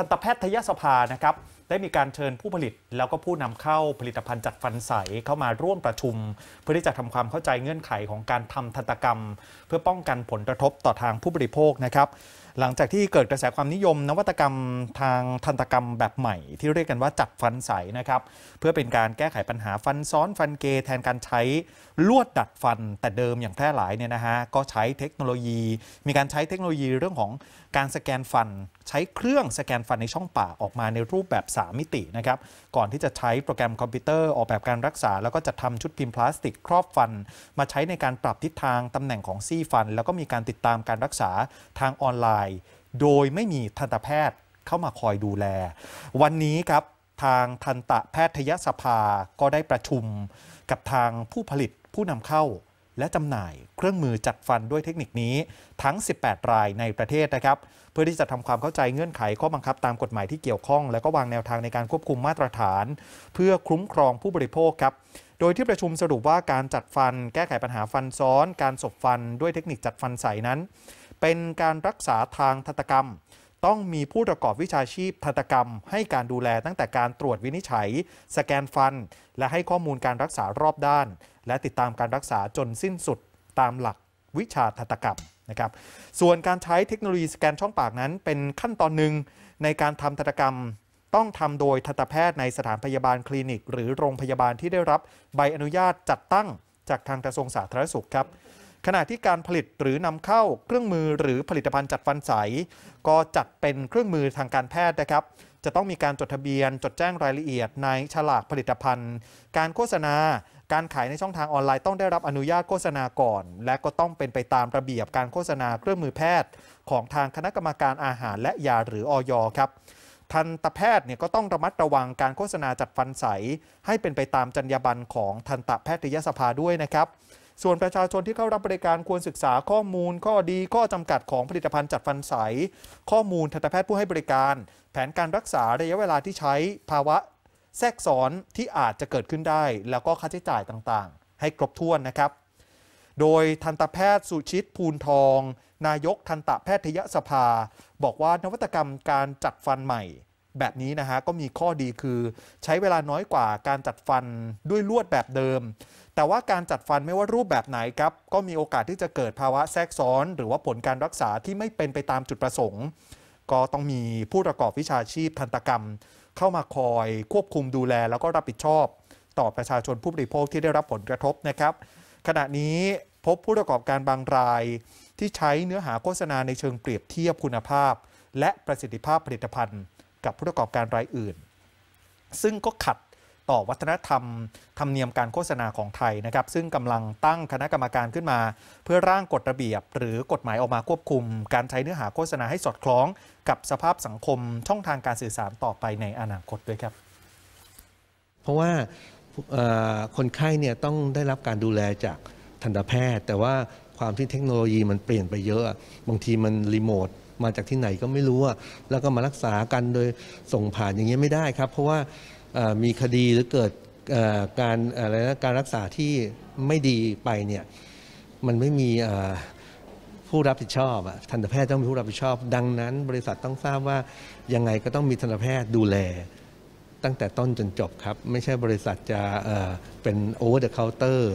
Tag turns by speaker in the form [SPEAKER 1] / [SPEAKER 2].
[SPEAKER 1] ันตแพทยสภานะครับได้มีการเชิญผู้ผลิตแล้วก็ผู้นำเข้าผลิตภัณฑ์จัดฟันใสเข้ามาร่วมประชุม เพื่อที่จะทำความเข้าใจเงื่อนไขของการทำทันตกรรม เพื่อป้องกันผลกระทบต่อทางผู้บริโภคนะครับหลังจากที่เกิดกระแสความนิยม นวัตกรรมทางทันตกรรมแบบใหม่ที่เรียกกันว่าจัดฟันใสนะครับเพื่อเป็นการแก้ไขปัญหาฟันซ้อนฟันเก แทนการใช้ลวดดัดฟันแต่เดิมอย่างแพร่หลายเนี่ยนะฮะก็ใช้เทคโนโลยี มีการใช้เทคโนโลยีเรื่องของการสแกนฟัน ใช้เครื่องสแกนฟันในช่องปากออกมาในรูปแบบ 3 มิตินะครับก่อนที่จะใช้โปรแกรมคอมพิวเตอร์ออกแบบการรักษาแล้วก็จัดทำชุดพิมพ์พลาสติกครอบฟัน มาใช้ในการปรับทิศทางตำแหน่งของซี่ฟันแล้วก็มีการติดตามการรักษาทางออนไลน์โดยไม่มีทันตแพทย์เข้ามาคอยดูแล วันนี้ครับทางทันตแพทยสภาก็ได้ประชุมกับทางผู้ผลิตผู้นำเข้าและจำหน่ายเครื่องมือจัดฟันด้วยเทคนิคนี้ ทั้ง 18 รายในประเทศนะครับเพื่อที่จะทำความเข้าใจเงื่อนไขข้อบังคับตามกฎหมายที่เกี่ยวข้อง และก็วางแนวทางในการควบคุมมาตรฐาน เพื่อคุ้มครองผู้บริโภคครับโดยที่ประชุมสรุปว่าการจัดฟันแก้ไขปัญหาฟันซ้อน การสบฟันด้วยเทคนิคจัดฟันใสนั้นเป็นการรักษาทางทันตกรรม ต้องมีผู้ประกอบวิชาชีพทันตกรรม ให้การดูแลตั้งแต่การตรวจวินิจฉัย สแกนฟัน และให้ข้อมูลการรักษารอบด้าน และติดตามการรักษาจนสิ้นสุดตามหลักวิชาทันตกรรมนะครับส่วนการใช้เทคโนโลยีสแกนช่องปากนั้น เป็นขั้นตอนหนึ่งในการทำทันตกรรม ต้องทำโดยทันตแพทย์ในสถานพยาบาลคลินิก หรือโรงพยาบาลที่ได้รับใบอนุญาตจัดตั้งจากทางกระทรวงสาธารณสุขครับขณะที่การผลิตหรือนำเข้าเครื่องมือหรือผลิตภัณฑ์จัดฟันใส ก็จัดเป็นเครื่องมือทางการแพทย์นะครับ จะต้องมีการจดทะเบียนจดแจ้งรายละเอียดในฉลากผลิตภัณฑ์ การโฆษณาการขายในช่องทางออนไลน์ต้องได้รับอนุญาตโฆษณาก่อน และก็ต้องเป็นไปตามระเบียบการโฆษณา เครื่องมือแพทย์ของทางคณะกรรมการอาหาร และยาหรืออยครับ ทันตแพทย์เนี่ยก็ต้องระมัดระวังการโฆษณาจัดฟันใส ให้เป็นไปตามจรรยาบรรณของทันตแพทยสภาด้วยนะครับส่วนประชาชนที่เข้ารับบริการควรศึกษาข้อมูล ข้อดี ข้อจำกัดของผลิตภัณฑ์จัดฟันใสข้อมูลทันตแพทย์ผู้ให้บริการ แผนการรักษาระยะเวลาที่ใช้ภาวะแทรกซ้อนที่อาจจะเกิดขึ้นได้ แล้วก็ค่าใช้จ่ายต่างๆ ให้ครบถ้วนนะครับ โดยทันตแพทย์สุชิตภูนทอง นายกทันตแพทยสภา บอกว่านวัตกรรมการจัดฟันใหม่แบบนี้นะฮะก็มีข้อดีคือใช้เวลาน้อยกว่าการจัดฟันด้วยลวดแบบเดิม แต่ว่าการจัดฟันไม่ว่ารูปแบบไหนครับก็มีโอกาสที่จะเกิดภาวะแทรกซ้อน หรือว่าผลการรักษาที่ไม่เป็นไปตามจุดประสงค์ ก็ต้องมีผู้ประกอบวิชาชีพทันตกรรม เข้ามาคอยควบคุมดูแลแล้วก็รับผิดชอบ ต่อประชาชนผู้บริโภคที่ได้รับผลกระทบนะครับ ขณะนี้พบผู้ประกอบการบางราย ที่ใช้เนื้อหาโฆษณาในเชิงเปรียบเทียบคุณภาพ และประสิทธิภาพผลิตภัณฑ์กับผู้ประกอบการรายอื่น ซึ่งก็ขัดต่อวัฒนธรรม ธรรมเนียมการโฆษณาของไทยนะครับซึ่งกำลังตั้งคณะกรรมการขึ้นมา เพื่อร่างกฎระเบียบหรือกฎหมายออกมาควบคุม การใช้เนื้อหาโฆษณาให้สอดคล้องกับสภาพสังคมช่องทางการสื่อสารต่อไปในอนาคตด้วยครับ
[SPEAKER 2] เพราะว่าคนไข้เนี่ยต้องได้รับการดูแลจากทันตแพทย์ แต่ว่าความที่เทคโนโลยีมันเปลี่ยนไปเยอะบางทีมันรีโมทมาจากที่ไหนก็ไม่รู้อะแล้วก็มารักษากันโดยส่งผ่านอย่างเงี้ยไม่ได้ครับ เพราะว่ามีคดีหรือ เกิดการอะไรนะการรักษาที่ไม่ดีไปเนี่ยมันไม่มีผู้รับผิดชอบอะทันตแพทย์ต้องมีผู้รับผิดชอบ ดังนั้นบริษัทต้องทราบว่ายังไงก็ต้องมีทันตแพทย์ดูแล ตั้งแต่ต้นจนจบครับไม่ใช่บริษัทจะเป็นโอเวอร์เดอะเคาน์เตอร์